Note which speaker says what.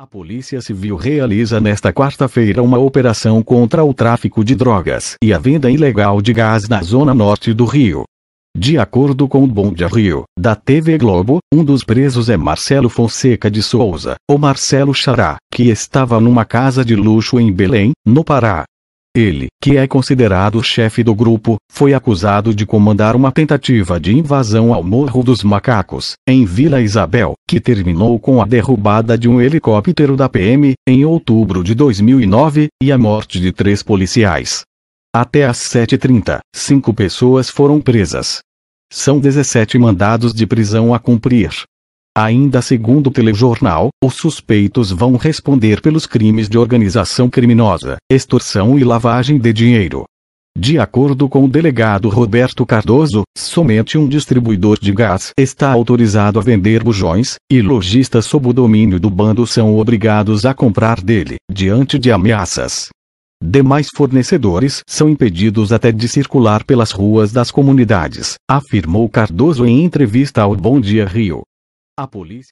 Speaker 1: A Polícia Civil realiza nesta quarta-feira uma operação contra o tráfico de drogas e a venda ilegal de gás na zona norte do Rio. De acordo com o Bom Dia Rio, da TV Globo, um dos presos é Marcelo Fonseca de Souza, ou Marcelo Xará, que estava numa casa de luxo em Belém, no Pará, ele, que é considerado o chefe do grupo, foi acusado de comandar uma tentativa de invasão ao Morro dos Macacos, em Vila Isabel, que terminou com a derrubada de um helicóptero da PM, em outubro de 2009, e a morte de três policiais. Até às 7h30, cinco pessoas foram presas. São 17 mandados de prisão a cumprir, Ainda segundo o telejornal, os suspeitos vão responder pelos crimes de organização criminosa, extorsão e lavagem de dinheiro. De acordo com o delegado Roberto Cardoso, somente um distribuidor de gás está autorizado a vender bujões, e lojistas sob o domínio do bando são obrigados a comprar dele, diante de ameaças. Demais fornecedores são impedidos até de circular pelas ruas das comunidades, afirmou Cardoso em entrevista ao Bom Dia Rio. A polícia